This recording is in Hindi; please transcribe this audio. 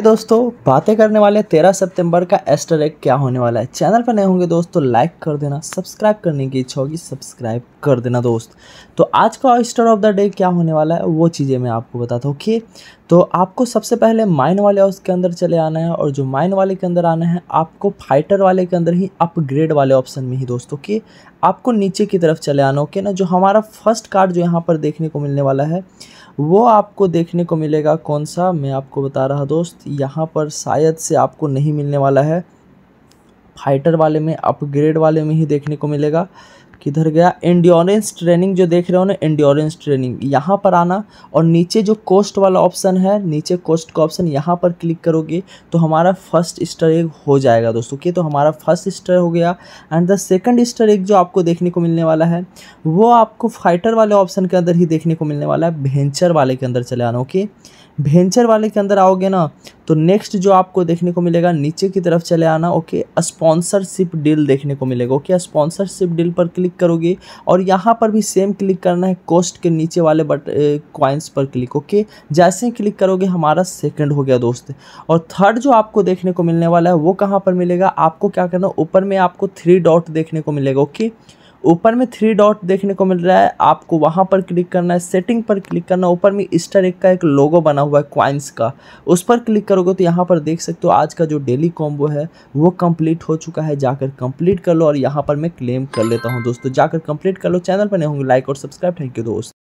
दोस्तों बातें करने वाले 13 सितंबर का एस्टर एग क्या होने वाला है चैनल पर नए होंगे दोस्तों लाइक कर देना सब्सक्राइब करने की इच्छा होगी सब्सक्राइब कर देना दोस्त तो आज का एस्टर ऑफ द डे क्या होने वाला है वो चीज़ें मैं आपको बताता हूँ ओके तो आपको सबसे पहले माइन वाले हाउस के अंदर चले आना है और जो माइन वाले के अंदर आना है आपको फाइटर वाले के अंदर ही अपग्रेड वाले ऑप्शन में ही दोस्तों की आपको नीचे की तरफ चले आना ओके ना जो हमारा फर्स्ट कार्ड जो यहाँ पर देखने को मिलने वाला है वो आपको देखने को मिलेगा कौन सा मैं आपको बता रहा दोस्त यहाँ पर शायद से आपको नहीं मिलने वाला है फाइटर वाले में अपग्रेड वाले में ही देखने को मिलेगा किधर गया एंड्योरेंस ट्रेनिंग जो देख रहे हो ना एंड्योरेंस ट्रेनिंग यहाँ पर आना और नीचे जो कोस्ट वाला ऑप्शन है नीचे कोस्ट का ऑप्शन यहाँ पर क्लिक करोगे तो हमारा फर्स्ट स्टर एग हो जाएगा दोस्तों के तो हमारा फर्स्ट स्टर हो गया एंड द सेकंड स्टर एग जो आपको देखने को मिलने वाला है वो आपको फाइटर वाले ऑप्शन के अंदर ही देखने को मिलने वाला है भेंचर वाले के अंदर चले आना ओके okay? वेंचर वाले के अंदर आओगे ना तो नेक्स्ट जो आपको देखने को मिलेगा नीचे की तरफ चले आना ओके स्पॉन्सरशिप डील देखने को मिलेगा ओके स्पॉन्सरशिप डील पर क्लिक करोगे और यहाँ पर भी सेम क्लिक करना है कॉस्ट के नीचे वाले बट क्वाइंस पर क्लिक ओके जैसे ही क्लिक करोगे हमारा सेकंड हो गया दोस्त और थर्ड जो आपको देखने को मिलने वाला है वो कहाँ पर मिलेगा आपको क्या करना ऊपर में आपको थ्री डॉट देखने को मिलेगा ओके ऊपर में थ्री डॉट देखने को मिल रहा है आपको वहाँ पर क्लिक करना है सेटिंग पर क्लिक करना है ऊपर में ईस्टर एक का एक लोगो बना हुआ है क्वाइंस का उस पर क्लिक करोगे तो यहाँ पर देख सकते हो आज का जो डेली कॉम्बो है वो कंप्लीट हो चुका है जाकर कंप्लीट कर लो और यहाँ पर मैं क्लेम कर लेता हूँ दोस्तों जाकर कंप्लीट कर लो चैनल पर नहीं होंगे लाइक और सब्सक्राइब थैंक यू दोस्त